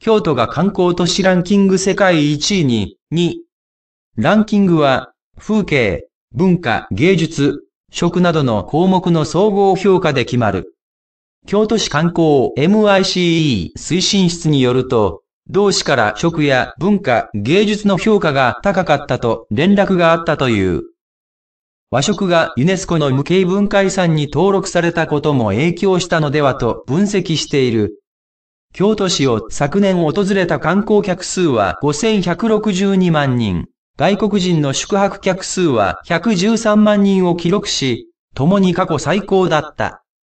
京都が観光都市ランキング世界1位に、2、ランキングは、風景、文化、芸術、食などの項目の総合評価で決まる。京都市観光 MICE 推進室によると、同市から食や文化、芸術の評価が高かったと連絡があったという。和食がユネスコの無形文化遺産に登録されたことも影響したのではと分析している。京都市を昨年訪れた観光客数は5162万人、外国人の宿泊客数は113万人を記録し、共に過去最高だった。